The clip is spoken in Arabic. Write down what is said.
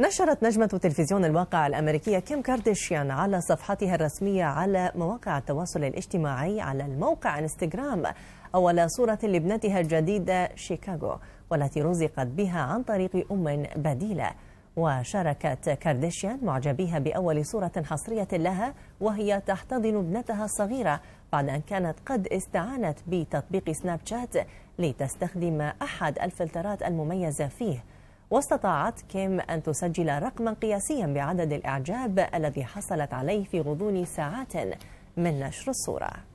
نشرت نجمة تلفزيون الواقع الأمريكية كيم كارديشيان على صفحتها الرسمية على مواقع التواصل الاجتماعي على الموقع انستغرام أول صورة لابنتها الجديدة شيكاغو والتي رزقت بها عن طريق أم بديلة وشاركت كارديشيان معجبيها بأول صورة حصرية لها وهي تحتضن ابنتها الصغيرة بعد أن كانت قد استعانت بتطبيق سناب شات لتستخدم أحد الفلترات المميزة فيه واستطاعت كيم أن تسجل رقما قياسيا بعدد الإعجاب الذي حصلت عليه في غضون ساعات من نشر الصورة